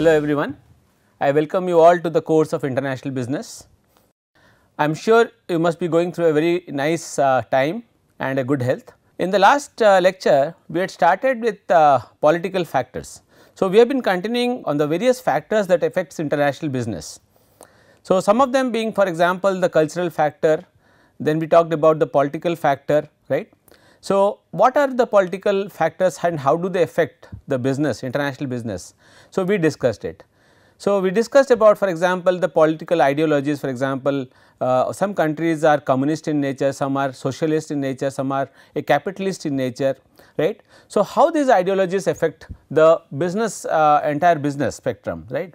Hello everyone, I welcome you all to the course of international business. I am sure you must be going through a very nice uh, time and a good health. In the last uh, lecture, we had started with uh, political factors. So, we have been continuing on the various factors that affects international business. So, some of them being for example, the cultural factor, then we talked about the political factor, right. So, what are the political factors and how do they affect the business, international business? So, we discussed it. So, we discussed about for example, the political ideologies for example, uh, some countries are communist in nature, some are socialist in nature, some are a capitalist in nature, right. So, how these ideologies affect the business uh, entire business spectrum, right.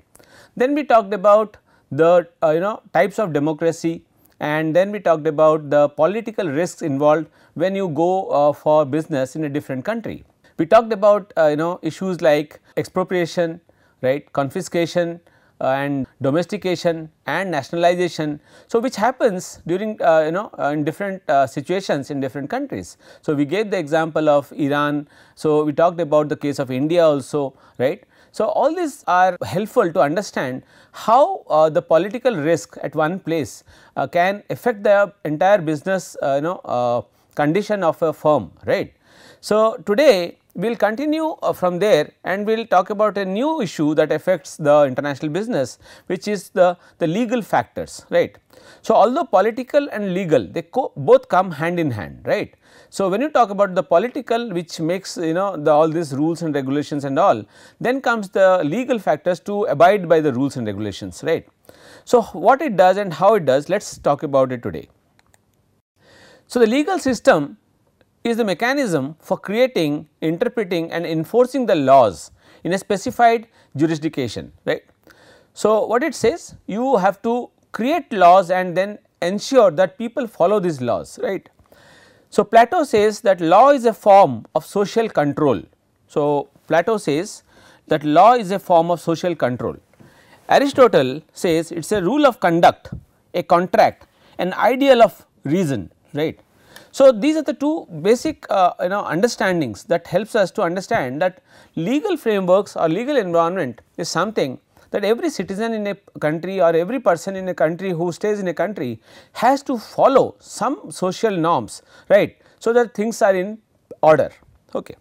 Then we talked about the uh, you know types of democracy, and then we talked about the political risks involved when you go uh, for business in a different country. We talked about uh, you know issues like expropriation, right, confiscation uh, and domestication and nationalization. So, which happens during uh, you know uh, in different uh, situations in different countries. So, we gave the example of Iran. So, we talked about the case of India also, right. So, all these are helpful to understand how uh, the political risk at one place uh, can affect the entire business uh, you know uh, condition of a firm right. So, today we will continue uh, from there and we will talk about a new issue that affects the international business which is the, the legal factors right. So, although political and legal they both come hand in hand right. So, when you talk about the political which makes you know the, all these rules and regulations and all then comes the legal factors to abide by the rules and regulations right. So, what it does and how it does let us talk about it today. So, the legal system is the mechanism for creating, interpreting and enforcing the laws in a specified jurisdiction right. So, what it says you have to create laws and then ensure that people follow these laws right. So, Plato says that law is a form of social control. So, Plato says that law is a form of social control. Aristotle says it is a rule of conduct, a contract, an ideal of reason, right. So, these are the two basic uh, you know understandings that helps us to understand that legal frameworks or legal environment is something that every citizen in a country or every person in a country who stays in a country has to follow some social norms, right, so that things are in order. Okay.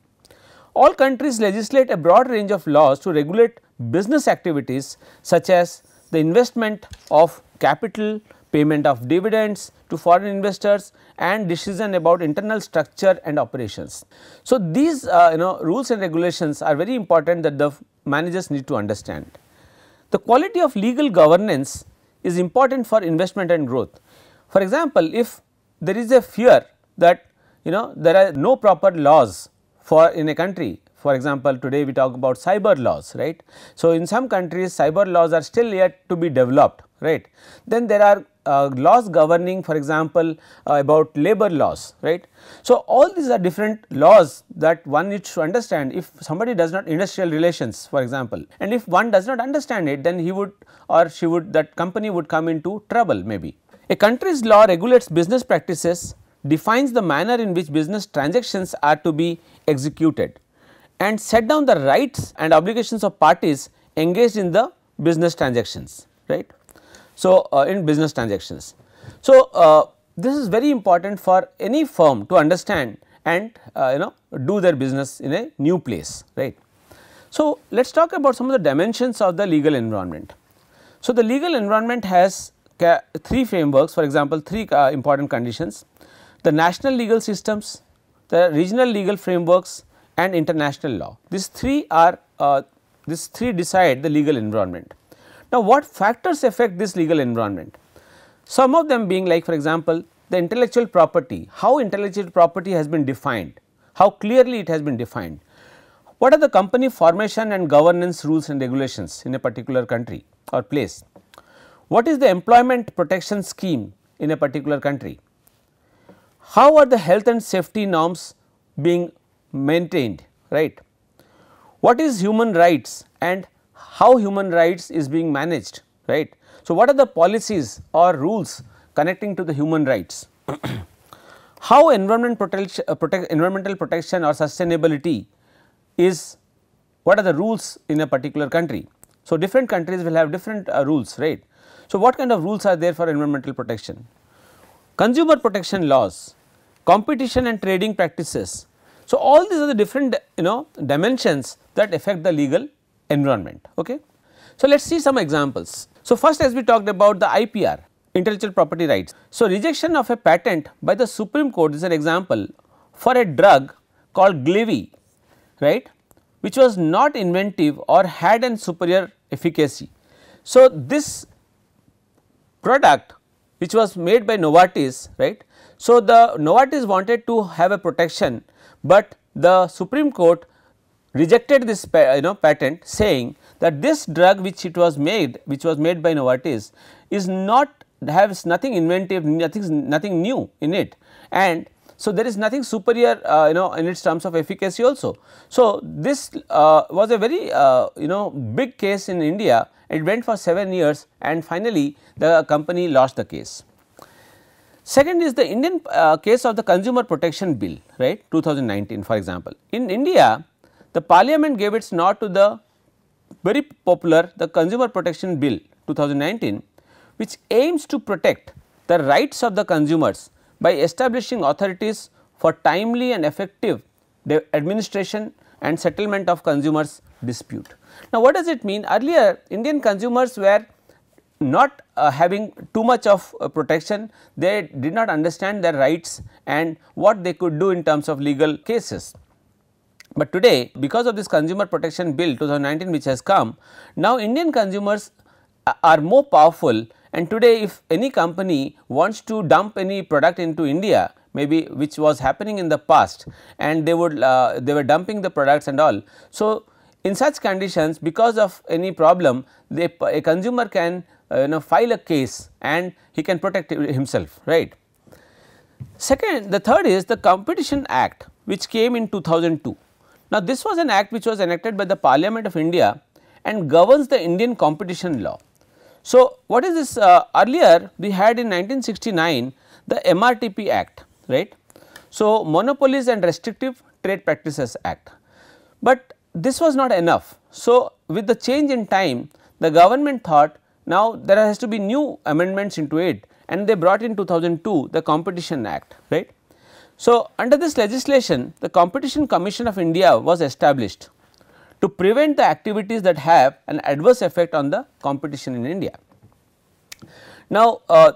All countries legislate a broad range of laws to regulate business activities such as the investment of capital, payment of dividends to foreign investors and decision about internal structure and operations. So, these uh, you know rules and regulations are very important that the managers need to understand. The quality of legal governance is important for investment and growth. For example, if there is a fear that you know there are no proper laws for in a country for example, today we talk about cyber laws, right. So, in some countries cyber laws are still yet to be developed, right. Then there are uh, laws governing for example uh, about labor laws right. So, all these are different laws that one needs to understand if somebody does not industrial relations for example and if one does not understand it then he would or she would that company would come into trouble maybe. A country's law regulates business practices defines the manner in which business transactions are to be executed and set down the rights and obligations of parties engaged in the business transactions right. So, uh, in business transactions. So, uh, this is very important for any firm to understand and uh, you know do their business in a new place right. So, let us talk about some of the dimensions of the legal environment. So, the legal environment has three frameworks for example, three uh, important conditions the national legal systems, the regional legal frameworks and international law these three are uh, these three decide the legal environment. Now, what factors affect this legal environment? Some of them being like for example, the intellectual property, how intellectual property has been defined, how clearly it has been defined. What are the company formation and governance rules and regulations in a particular country or place? What is the employment protection scheme in a particular country? How are the health and safety norms being maintained, right? What is human rights and how human rights is being managed, right. So, what are the policies or rules connecting to the human rights? how environment protection, uh, protect, environmental protection or sustainability is what are the rules in a particular country. So, different countries will have different uh, rules, right. So, what kind of rules are there for environmental protection? Consumer protection laws, competition and trading practices. So, all these are the different you know dimensions that affect the legal environment. Okay? So, let us see some examples. So, first as we talked about the IPR intellectual property rights. So, rejection of a patent by the Supreme Court is an example for a drug called Glivi, right which was not inventive or had an superior efficacy. So, this product which was made by Novartis right. So, the Novartis wanted to have a protection, but the Supreme Court rejected this you know patent saying that this drug which it was made which was made by Novartis is not has nothing inventive nothing nothing new in it and so there is nothing superior uh, you know in its terms of efficacy also. So this uh, was a very uh, you know big case in India it went for 7 years and finally the company lost the case. Second is the Indian uh, case of the consumer protection bill right 2019 for example. In India the parliament gave its nod to the very popular the Consumer Protection Bill 2019 which aims to protect the rights of the consumers by establishing authorities for timely and effective administration and settlement of consumers dispute. Now, what does it mean? Earlier Indian consumers were not uh, having too much of uh, protection, they did not understand their rights and what they could do in terms of legal cases. But today because of this consumer protection bill 2019 which has come, now Indian consumers are more powerful and today if any company wants to dump any product into India maybe which was happening in the past and they would uh, they were dumping the products and all. So, in such conditions because of any problem they, a consumer can uh, you know file a case and he can protect himself right. Second the third is the competition act which came in 2002 now, this was an act which was enacted by the Parliament of India and governs the Indian competition law. So, what is this uh, earlier we had in 1969 the MRTP act right. So, monopolies and restrictive trade practices act, but this was not enough. So, with the change in time the government thought now there has to be new amendments into it and they brought in 2002 the competition act right. So, under this legislation the Competition Commission of India was established to prevent the activities that have an adverse effect on the competition in India. Now, uh,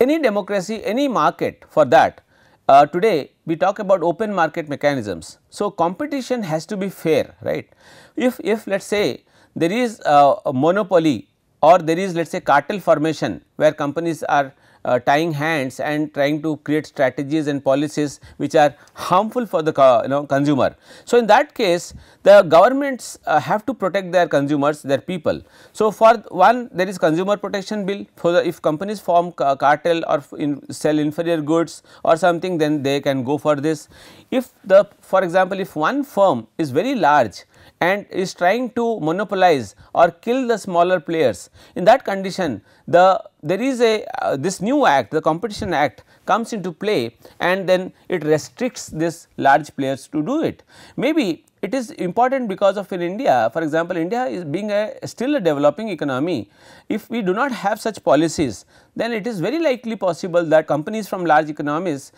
any democracy, any market for that uh, today we talk about open market mechanisms. So, competition has to be fair right. If, if let us say there is uh, a monopoly or there is let us say cartel formation where companies are uh, tying hands and trying to create strategies and policies which are harmful for the uh, you know consumer. So, in that case the governments uh, have to protect their consumers their people. So, for one there is consumer protection bill for the if companies form cartel or in sell inferior goods or something then they can go for this. If the for example, if one firm is very large and is trying to monopolize or kill the smaller players. In that condition, the there is a uh, this new act, the competition act comes into play and then it restricts this large players to do it. Maybe it is important because of in India, for example, India is being a still a developing economy. If we do not have such policies, then it is very likely possible that companies from large economies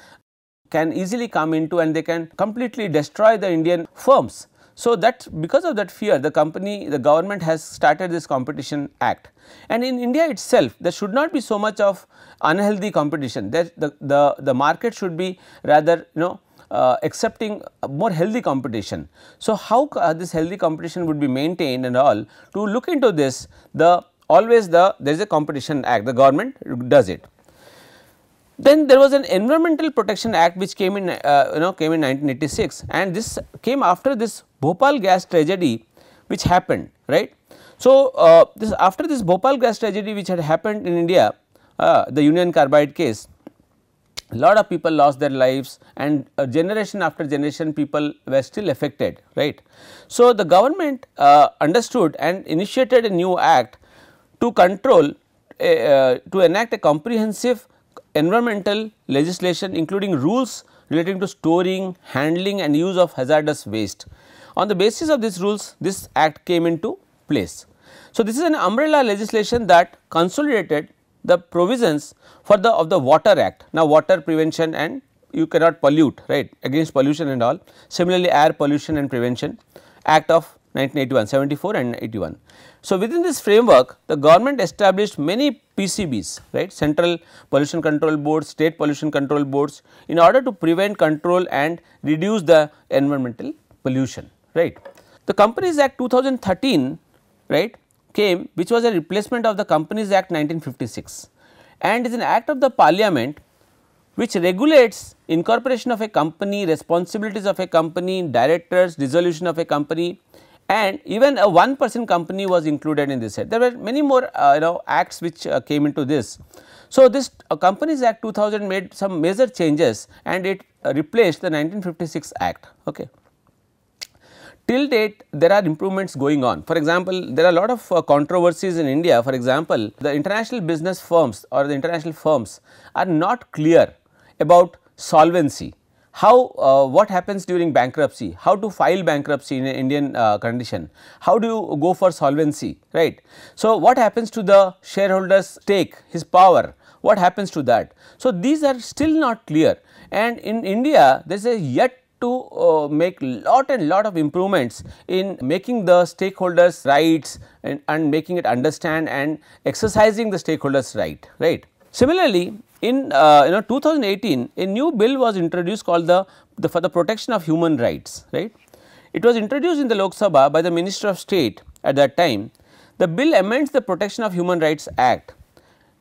can easily come into and they can completely destroy the Indian firms so, that because of that fear the company the government has started this competition act and in India itself there should not be so much of unhealthy competition the, the, the market should be rather you know uh, accepting more healthy competition. So, how uh, this healthy competition would be maintained and all to look into this the always the there is a competition act the government does it. Then there was an Environmental Protection Act which came in uh, you know came in 1986 and this came after this Bhopal gas tragedy which happened right. So, uh, this after this Bhopal gas tragedy which had happened in India uh, the Union Carbide case lot of people lost their lives and uh, generation after generation people were still affected right. So, the government uh, understood and initiated a new act to control uh, to enact a comprehensive environmental legislation including rules relating to storing, handling and use of hazardous waste. On the basis of these rules, this act came into place. So, this is an umbrella legislation that consolidated the provisions for the of the water act. Now, water prevention and you cannot pollute right against pollution and all. Similarly, air pollution and prevention act of 1981, 74 and 81. So, within this framework the government established many PCBs right central pollution control boards, state pollution control boards in order to prevent control and reduce the environmental pollution right. The Companies Act 2013 right came which was a replacement of the Companies Act 1956 and is an act of the parliament which regulates incorporation of a company, responsibilities of a company, directors, dissolution of a company and even a 1 percent company was included in this set. There were many more uh, you know acts which uh, came into this. So, this uh, Companies Act 2000 made some major changes and it uh, replaced the 1956 Act. Okay. Till date there are improvements going on. For example, there are a lot of uh, controversies in India. For example, the international business firms or the international firms are not clear about solvency how uh, what happens during bankruptcy, how to file bankruptcy in an Indian uh, condition, how do you go for solvency, right. So, what happens to the shareholder's stake, his power, what happens to that. So, these are still not clear and in India there is a yet to uh, make lot and lot of improvements in making the stakeholders rights and, and making it understand and exercising the stakeholders right, right. Similarly, in uh, you know 2018 a new bill was introduced called the, the, for the protection of human rights right it was introduced in the lok sabha by the minister of state at that time the bill amends the protection of human rights act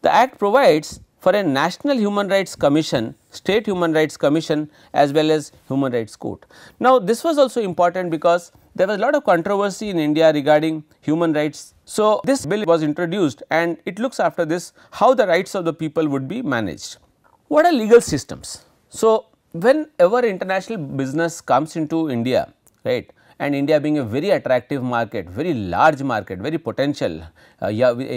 the act provides for a national human rights commission, state human rights commission as well as human rights court. Now, this was also important because there was a lot of controversy in India regarding human rights. So, this bill was introduced and it looks after this how the rights of the people would be managed. What are legal systems? So, whenever international business comes into India, right, and India being a very attractive market, very large market, very potential, uh,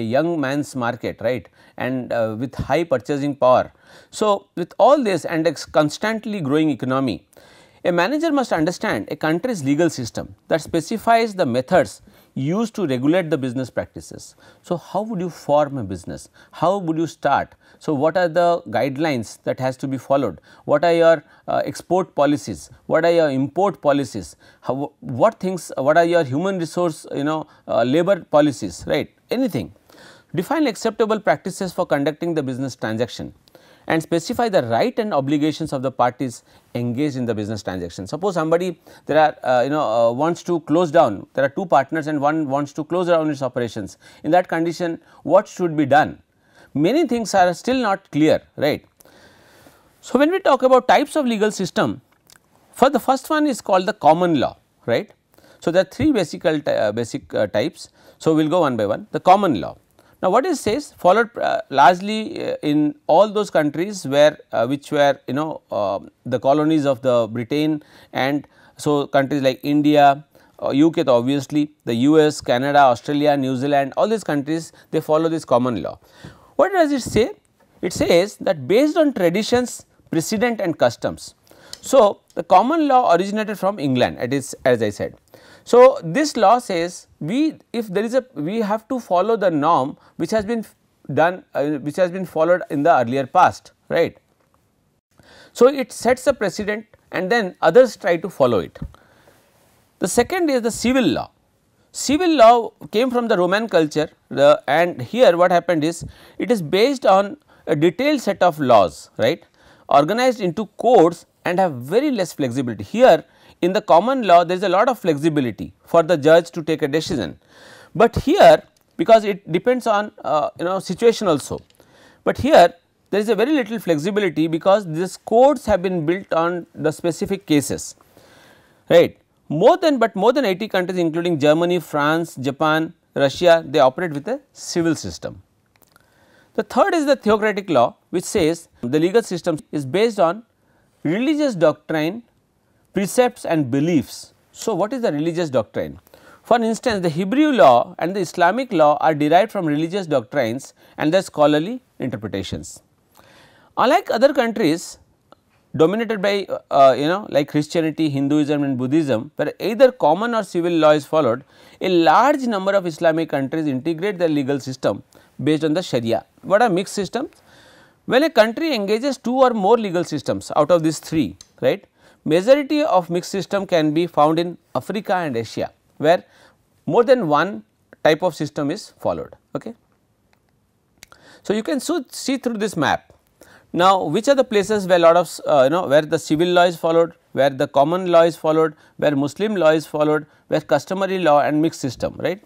a young man's market, right, and uh, with high purchasing power. So, with all this and a constantly growing economy, a manager must understand a country's legal system that specifies the methods used to regulate the business practices. So, how would you form a business? How would you start? So, what are the guidelines that has to be followed? What are your uh, export policies? What are your import policies? How, what things, what are your human resource, you know, uh, labor policies, right? Anything. Define acceptable practices for conducting the business transaction and specify the right and obligations of the parties engaged in the business transaction. Suppose somebody there are uh, you know uh, wants to close down there are two partners and one wants to close down its operations in that condition what should be done many things are still not clear right. So, when we talk about types of legal system for the first one is called the common law right. So, there are three uh, basic uh, basic types. So, we will go one by one the common law now, what it says followed uh, largely uh, in all those countries where uh, which were you know um, the colonies of the Britain and so countries like India, UK uh, obviously the US, Canada, Australia, New Zealand all these countries they follow this common law. What does it say? It says that based on traditions, precedent and customs. So, the common law originated from England it is as I said. So, this law says we if there is a we have to follow the norm which has been done uh, which has been followed in the earlier past right. So, it sets a precedent and then others try to follow it. The second is the civil law. Civil law came from the Roman culture the, and here what happened is it is based on a detailed set of laws right organized into codes and have very less flexibility. Here in the common law there is a lot of flexibility for the judge to take a decision. But here because it depends on uh, you know situation also, but here there is a very little flexibility because these codes have been built on the specific cases right. More than but more than 80 countries including Germany, France, Japan, Russia they operate with a civil system. The third is the theocratic law which says the legal system is based on religious doctrine precepts and beliefs. So, what is the religious doctrine? For instance, the Hebrew law and the Islamic law are derived from religious doctrines and their scholarly interpretations. Unlike other countries dominated by uh, uh, you know like Christianity, Hinduism and Buddhism where either common or civil law is followed, a large number of Islamic countries integrate their legal system based on the Sharia. What are mixed systems? When a country engages two or more legal systems out of these three, right, majority of mixed system can be found in Africa and Asia, where more than one type of system is followed. Okay. So, you can see through this map. Now, which are the places where lot of uh, you know where the civil law is followed, where the common law is followed, where Muslim law is followed, where customary law and mixed system, right.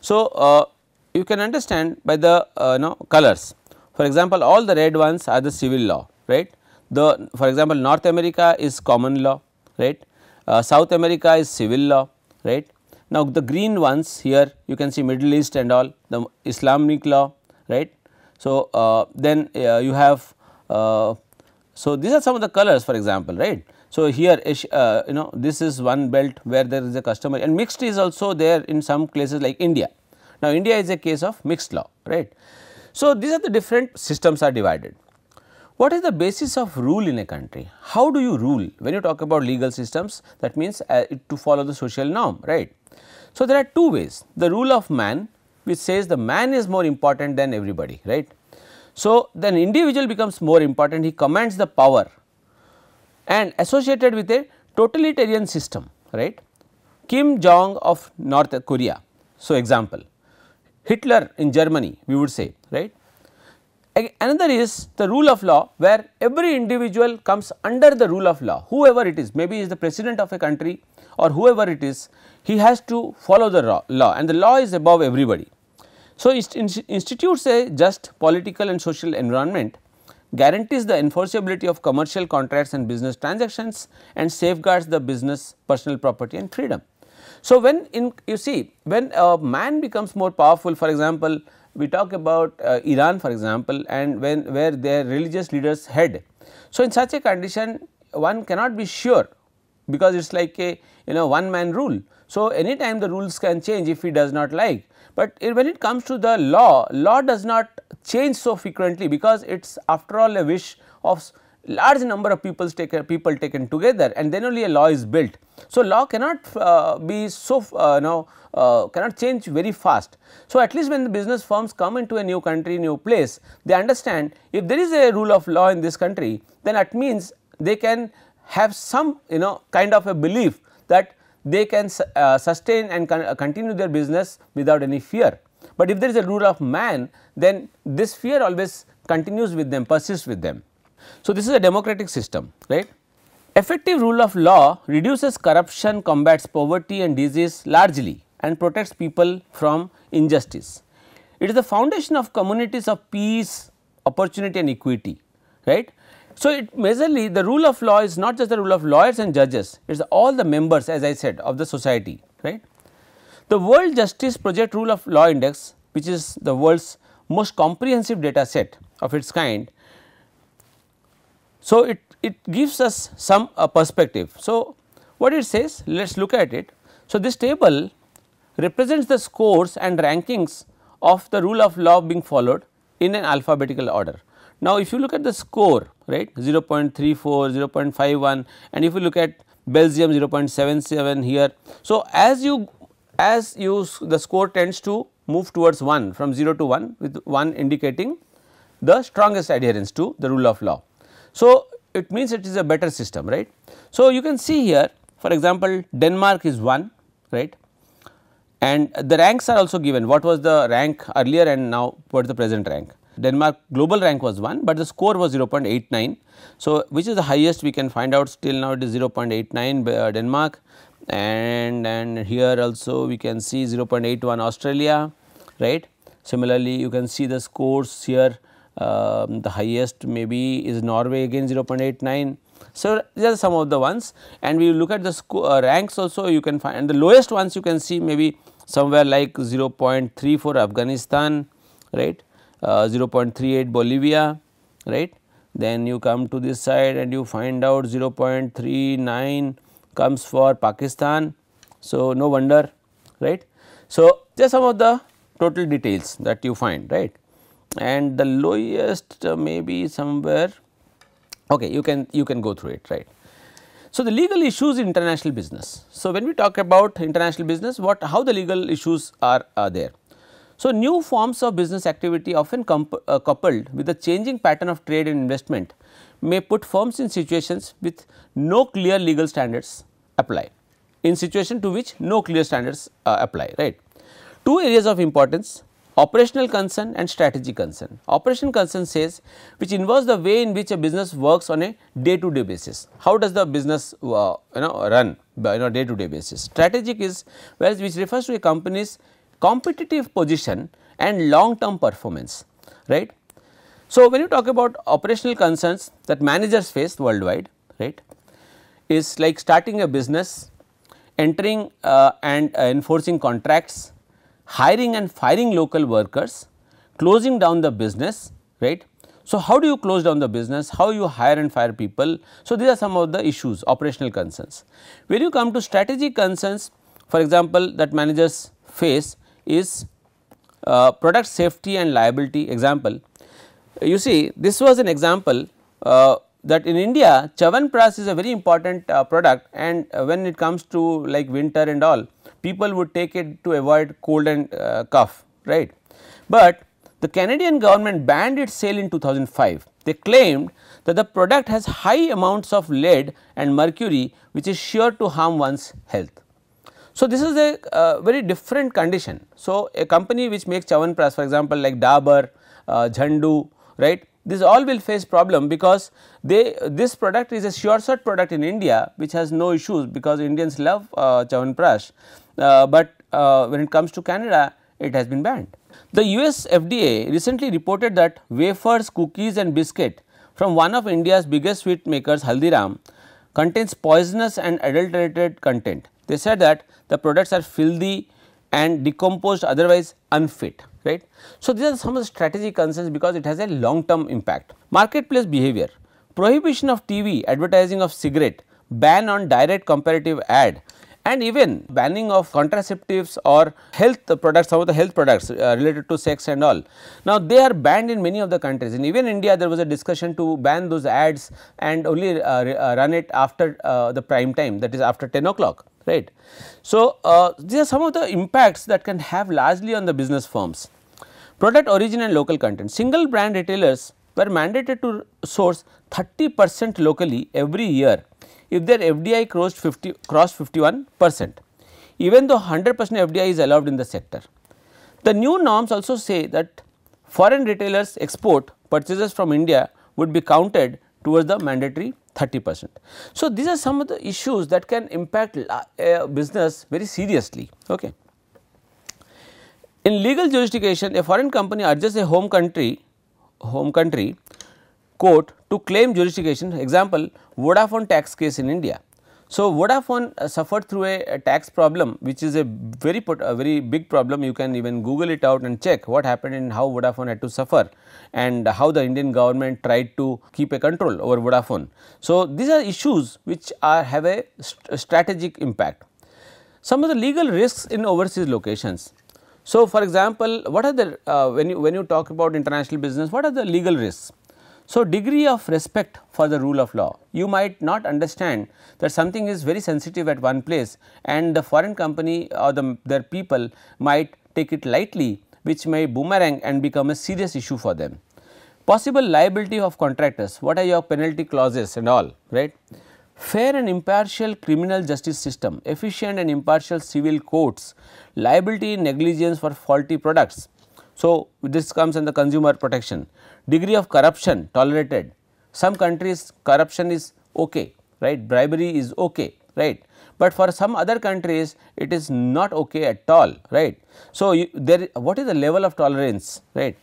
So, uh, you can understand by the uh, you know colors. For example, all the red ones are the civil law, right the for example, North America is common law right, uh, South America is civil law right. Now, the green ones here you can see Middle East and all the Islamic law right. So, uh, then uh, you have uh, so these are some of the colors for example right. So, here uh, you know this is one belt where there is a customer and mixed is also there in some places like India. Now, India is a case of mixed law right. So, these are the different systems are divided. What is the basis of rule in a country? How do you rule? When you talk about legal systems, that means uh, to follow the social norm, right? So, there are two ways. The rule of man, which says the man is more important than everybody, right? So, then individual becomes more important, he commands the power and associated with a totalitarian system, right? Kim Jong of North Korea. So, example, Hitler in Germany, we would say, right? Another is the rule of law where every individual comes under the rule of law whoever it is maybe is the president of a country or whoever it is he has to follow the law, and the law is above everybody. So, institutes a just political and social environment guarantees the enforceability of commercial contracts and business transactions and safeguards the business personal property and freedom. So, when in you see when a man becomes more powerful for example, we talk about uh, Iran for example and when where their religious leaders head. So, in such a condition one cannot be sure because it is like a you know one man rule. So, any time the rules can change if he does not like, but it, when it comes to the law, law does not change so frequently because it is after all a wish of large number of people taken, people taken together and then only a law is built. So, law cannot uh, be so uh, now uh, cannot change very fast. So, at least when the business firms come into a new country new place they understand if there is a rule of law in this country then that means they can have some you know kind of a belief that they can uh, sustain and con uh, continue their business without any fear. But if there is a rule of man then this fear always continues with them persists with them. So, this is a democratic system, right. Effective rule of law reduces corruption, combats poverty and disease largely and protects people from injustice. It is the foundation of communities of peace, opportunity and equity, right. So, it majorly the rule of law is not just the rule of lawyers and judges, it is all the members as I said of the society, right. The World Justice Project Rule of Law Index which is the world's most comprehensive data set of its kind so, it, it gives us some uh, perspective. So, what it says let us look at it. So, this table represents the scores and rankings of the rule of law being followed in an alphabetical order. Now, if you look at the score right 0 0.34, 0 0.51 and if you look at Belgium 0 0.77 here. So, as you as you the score tends to move towards 1 from 0 to 1 with 1 indicating the strongest adherence to the rule of law. So, it means it is a better system right. So, you can see here for example, Denmark is 1 right and the ranks are also given what was the rank earlier and now what is the present rank. Denmark global rank was 1, but the score was 0.89. So, which is the highest we can find out still now it is 0.89 uh, Denmark and, and here also we can see 0.81 Australia right. Similarly, you can see the scores here um, the highest maybe is Norway again 0.89. So, these are some of the ones and we look at the uh, ranks also you can find and the lowest ones you can see maybe somewhere like 0.34 Afghanistan right, uh, 0.38 Bolivia right. Then you come to this side and you find out 0.39 comes for Pakistan. So, no wonder right. So, just some of the total details that you find right and the lowest uh, may be somewhere okay you can you can go through it right. So, the legal issues in international business. So, when we talk about international business what how the legal issues are, are there. So, new forms of business activity often uh, coupled with the changing pattern of trade and investment may put firms in situations with no clear legal standards apply in situation to which no clear standards uh, apply right. Two areas of importance operational concern and strategic concern. Operational concern says which involves the way in which a business works on a day to day basis. How does the business uh, you know run on uh, a day to day basis? Strategic is whereas which refers to a company's competitive position and long term performance, right. So, when you talk about operational concerns that managers face worldwide, right, is like starting a business, entering uh, and uh, enforcing contracts, hiring and firing local workers, closing down the business, right. So, how do you close down the business, how you hire and fire people. So, these are some of the issues, operational concerns. When you come to strategic concerns, for example, that managers face is uh, product safety and liability example. You see, this was an example uh, that in India, Pras is a very important uh, product and when it comes to like winter and all, people would take it to avoid cold and uh, cough, right. But the Canadian government banned its sale in 2005. They claimed that the product has high amounts of lead and mercury which is sure to harm one's health. So, this is a uh, very different condition. So, a company which makes Chyawanprash for example, like Dabur, uh, Jhandu, right, this all will face problem because they this product is a sure shot product in India which has no issues because Indians love uh, prash. Uh, but uh, when it comes to Canada it has been banned. The US FDA recently reported that wafers, cookies and biscuit from one of India's biggest sweet makers Haldiram contains poisonous and adulterated content. They said that the products are filthy and decomposed otherwise unfit right. So, these are some of the strategic concerns because it has a long term impact. Marketplace behavior, prohibition of TV advertising of cigarette, ban on direct comparative ad and even banning of contraceptives or health products, some of the health products uh, related to sex and all. Now, they are banned in many of the countries. In even India, there was a discussion to ban those ads and only uh, uh run it after uh, the prime time, that is after 10 o'clock, right. So, uh, these are some of the impacts that can have largely on the business firms. Product origin and local content. Single brand retailers were mandated to source 30 percent locally every year if their FDI crossed 50 crossed 51 percent even though 100 percent FDI is allowed in the sector. The new norms also say that foreign retailers export purchases from India would be counted towards the mandatory 30 percent. So, these are some of the issues that can impact a business very seriously. Okay. In legal jurisdiction, a foreign company urges a home country home country court to claim jurisdiction example Vodafone tax case in India. So, Vodafone uh, suffered through a, a, tax problem which is a very put, a very big problem you can even google it out and check what happened and how Vodafone had to suffer and how the Indian government tried to keep a control over Vodafone. So, these are issues which are have a, st a strategic impact. Some of the legal risks in overseas locations. So, for example, what are the uh, when you when you talk about international business what are the legal risks? So, degree of respect for the rule of law. You might not understand that something is very sensitive at one place and the foreign company or the, their people might take it lightly which may boomerang and become a serious issue for them. Possible liability of contractors, what are your penalty clauses and all, right. Fair and impartial criminal justice system, efficient and impartial civil courts, liability negligence for faulty products. So, this comes under consumer protection. Degree of corruption tolerated. Some countries corruption is okay, right? Bribery is okay, right? But for some other countries, it is not okay at all, right? So, you, there what is the level of tolerance, right?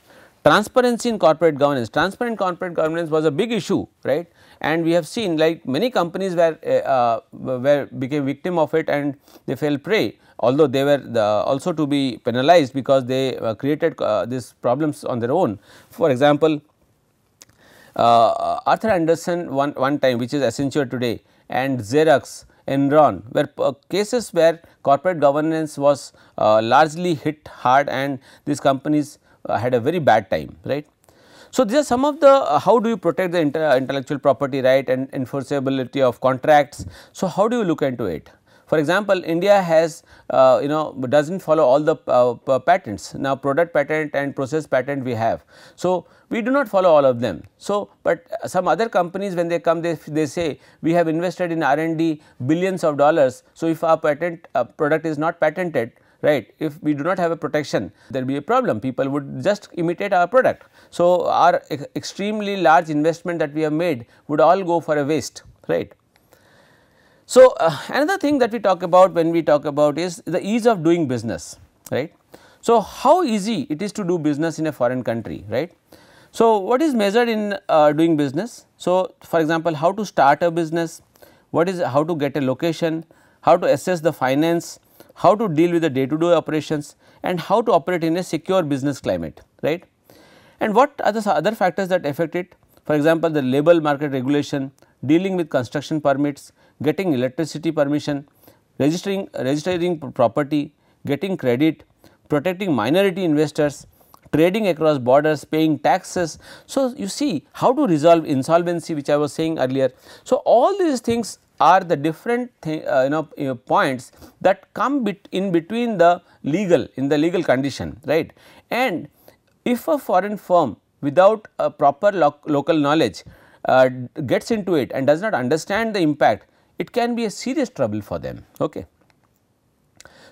Transparency in corporate governance. Transparent corporate governance was a big issue, right? And we have seen like many companies were, eh, uh, were became victim of it and they fell prey, although they were the also to be penalized because they uh, created uh, these problems on their own. For example, uh, Arthur Anderson one, one time which is Accenture today and Xerox Enron, were uh, cases where corporate governance was uh, largely hit hard and these companies uh, had a very bad time, right. So, these are some of the uh, how do you protect the uh, intellectual property right and enforceability of contracts. So, how do you look into it? For example, India has uh, you know does not follow all the uh, patents now product patent and process patent we have. So, we do not follow all of them. So, but uh, some other companies when they come they, they say we have invested in R&D billions of dollars. So, if our patent product is not patented right. If we do not have a protection, there will be a problem. People would just imitate our product. So, our ex extremely large investment that we have made would all go for a waste, right. So, uh, another thing that we talk about when we talk about is the ease of doing business, right. So, how easy it is to do business in a foreign country, right. So, what is measured in uh, doing business? So, for example, how to start a business, what is how to get a location, how to assess the finance, how to deal with the day to day operations and how to operate in a secure business climate, right. And what are the other factors that affect it? For example, the labor market regulation, dealing with construction permits, getting electricity permission, registering, registering property, getting credit, protecting minority investors, trading across borders, paying taxes. So, you see how to resolve insolvency which I was saying earlier. So, all these things are the different uh, you, know, uh, points that come bet in between the legal in the legal condition right and if a foreign firm without a proper lo local knowledge uh, gets into it and does not understand the impact it can be a serious trouble for them okay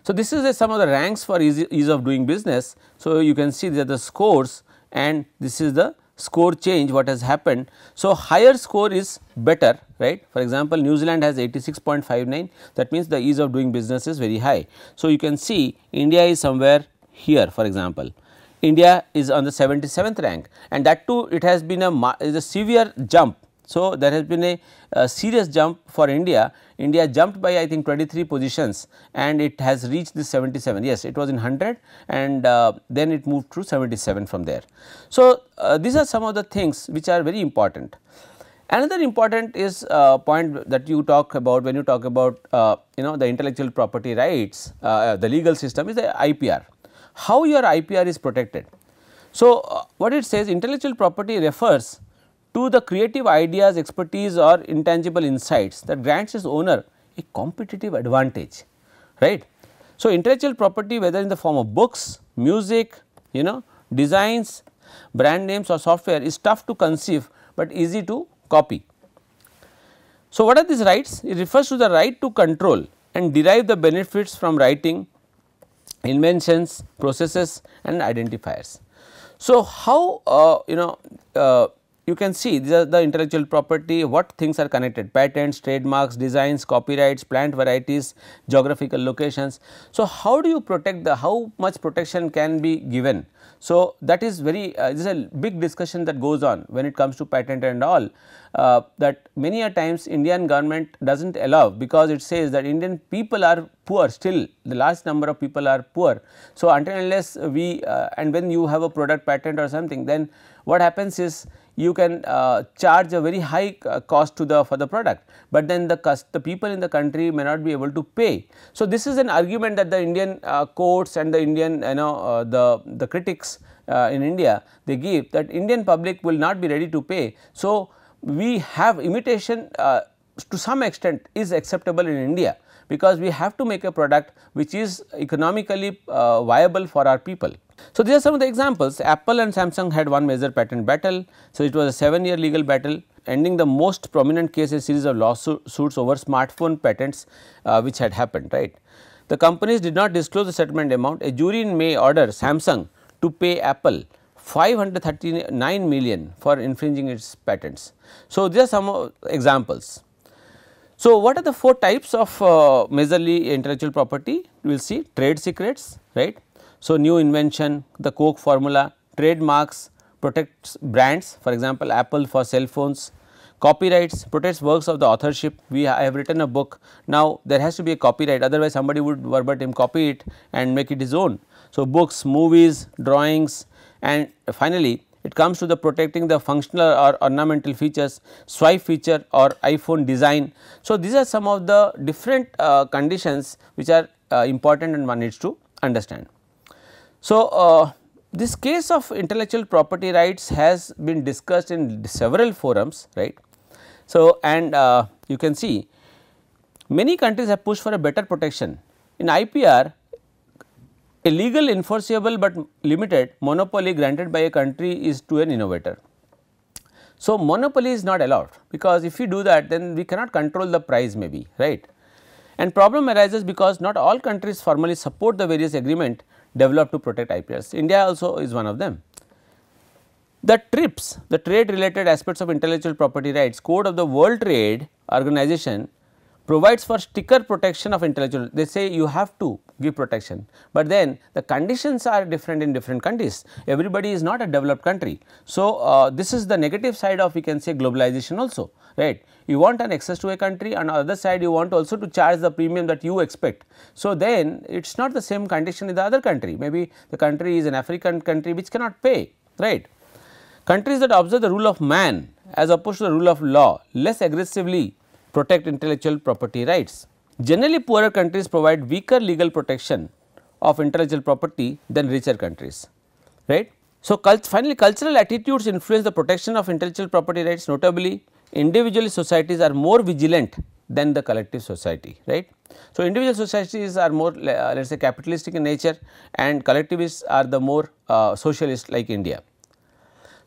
so this is a, some of the ranks for ease of doing business so you can see that the scores and this is the score change what has happened. So, higher score is better right. For example, New Zealand has 86.59 that means the ease of doing business is very high. So, you can see India is somewhere here for example. India is on the 77th rank and that too it has been a, is a severe jump so, there has been a, a, serious jump for India. India jumped by I think 23 positions and it has reached the 77. Yes, it was in 100 and uh, then it moved to 77 from there. So, uh, these are some of the things which are very important. Another important is uh, point that you talk about when you talk about uh, you know the intellectual property rights, uh, uh, the legal system is the IPR. How your IPR is protected? So, what it says intellectual property refers to the creative ideas, expertise or intangible insights that grants its owner a competitive advantage, right. So, intellectual property whether in the form of books, music, you know, designs, brand names or software is tough to conceive, but easy to copy. So, what are these rights? It refers to the right to control and derive the benefits from writing, inventions, processes and identifiers. So, how uh, you know uh, you can see these are the intellectual property, what things are connected patents, trademarks, designs, copyrights, plant varieties, geographical locations. So, how do you protect the how much protection can be given? So, that is very uh, this is a big discussion that goes on when it comes to patent and all uh, that many a times Indian government does not allow because it says that Indian people are poor still the large number of people are poor. So, until unless we uh, and when you have a product patent or something then what happens is you can uh, charge a very high uh, cost to the for the product, but then the cost, the people in the country may not be able to pay. So, this is an argument that the Indian uh, courts and the Indian you know uh, the, the critics uh, in India they give that Indian public will not be ready to pay. So, we have imitation uh, to some extent is acceptable in India, because we have to make a product which is economically uh, viable for our people. So, these are some of the examples Apple and Samsung had one major patent battle. So, it was a 7 year legal battle ending the most prominent case a series of lawsuits over smartphone patents uh, which had happened right. The companies did not disclose the settlement amount a jury in May ordered Samsung to pay Apple 539 million for infringing its patents. So, these are some uh, examples. So, what are the four types of uh, majorly intellectual property? We will see trade secrets, right. So, new invention, the Coke formula, trademarks, protects brands for example, Apple for cell phones, copyrights, protects works of the authorship. We I have written a book, now there has to be a copyright otherwise somebody would verbatim copy it and make it his own. So, books, movies, drawings and finally, it comes to the protecting the functional or ornamental features, swipe feature or iPhone design. So, these are some of the different uh, conditions which are uh, important and one needs to understand. So, uh, this case of intellectual property rights has been discussed in several forums, right. So, and uh, you can see many countries have pushed for a better protection. In IPR, a legal enforceable but limited monopoly granted by a country is to an innovator. So, monopoly is not allowed because if you do that then we cannot control the price maybe right. And problem arises because not all countries formally support the various agreement developed to protect IPRs. India also is one of them. The TRIPS, the trade related aspects of intellectual property rights code of the World Trade Organization provides for sticker protection of intellectual, they say you have to give protection. But then the conditions are different in different countries. Everybody is not a developed country. So, uh, this is the negative side of we can say globalization also, right. You want an access to a country and on the other side you want also to charge the premium that you expect. So, then it is not the same condition in the other country. Maybe the country is an African country which cannot pay, right. Countries that observe the rule of man as opposed to the rule of law less aggressively protect intellectual property rights. Generally, poorer countries provide weaker legal protection of intellectual property than richer countries, right. So, cult finally, cultural attitudes influence the protection of intellectual property rights notably individual societies are more vigilant than the collective society, right. So, individual societies are more uh, let us say capitalistic in nature and collectivists are the more uh, socialist like India.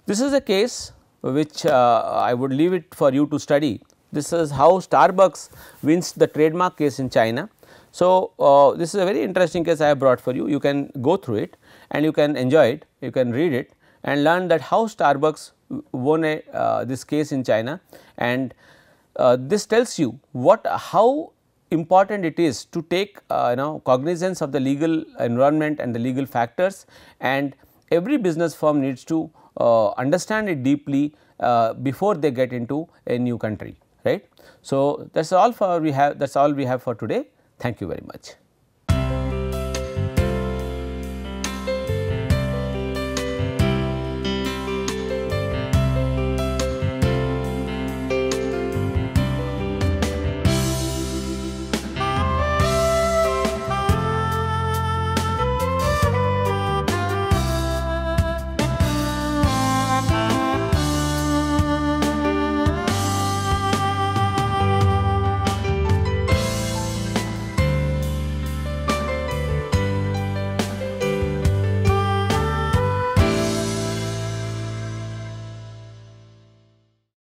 This is a case which uh, I would leave it for you to study this is how Starbucks wins the trademark case in China. So, uh, this is a very interesting case I have brought for you. You can go through it and you can enjoy it, you can read it and learn that how Starbucks won a, uh, this case in China and uh, this tells you what how important it is to take uh, you know cognizance of the legal environment and the legal factors and every business firm needs to uh, understand it deeply uh, before they get into a new country right. So, that is all for we have that is all we have for today. Thank you very much.